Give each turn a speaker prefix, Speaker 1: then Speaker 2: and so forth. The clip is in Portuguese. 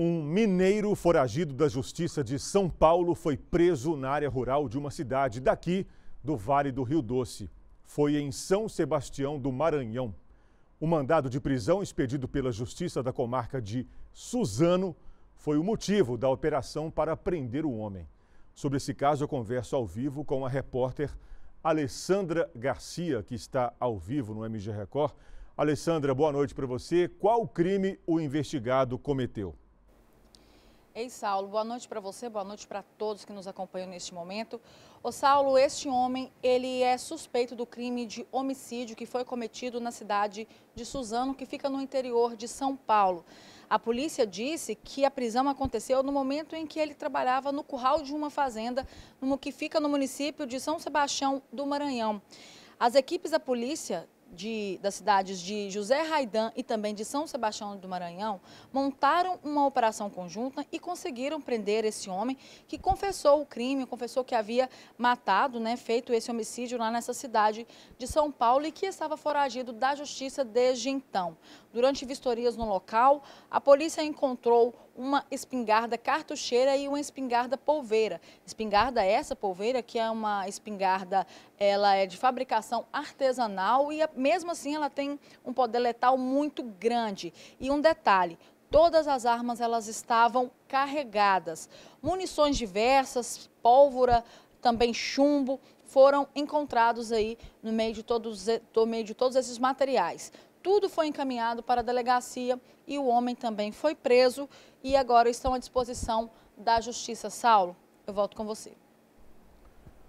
Speaker 1: Um mineiro foragido da Justiça de São Paulo foi preso na área rural de uma cidade daqui do Vale do Rio Doce. Foi em São Sebastião do Maranhão. O mandado de prisão expedido pela Justiça da comarca de Suzano foi o motivo da operação para prender o homem. Sobre esse caso, eu converso ao vivo com a repórter Alessandra Garcia, que está ao vivo no MG Record. Alessandra, boa noite para você. Qual crime o investigado cometeu?
Speaker 2: Ei, Saulo, boa noite para você, boa noite para todos que nos acompanham neste momento. O Saulo, este homem, ele é suspeito do crime de homicídio que foi cometido na cidade de Suzano, que fica no interior de São Paulo. A polícia disse que a prisão aconteceu no momento em que ele trabalhava no curral de uma fazenda, no que fica no município de São Sebastião do Maranhão. As equipes da polícia de, das cidades de José Raidan e também de São Sebastião do Maranhão montaram uma operação conjunta e conseguiram prender esse homem que confessou o crime, confessou que havia matado, né, feito esse homicídio lá nessa cidade de São Paulo e que estava foragido da justiça desde então. Durante vistorias no local, a polícia encontrou uma espingarda cartucheira e uma espingarda polveira. Espingarda essa polveira que é uma espingarda, ela é de fabricação artesanal e mesmo assim ela tem um poder letal muito grande. E um detalhe, todas as armas elas estavam carregadas. Munições diversas, pólvora, também chumbo, foram encontrados aí no meio de todos, no meio de todos esses materiais. Tudo foi encaminhado para a delegacia e o homem também foi preso e agora estão à disposição da Justiça. Saulo, eu volto com você.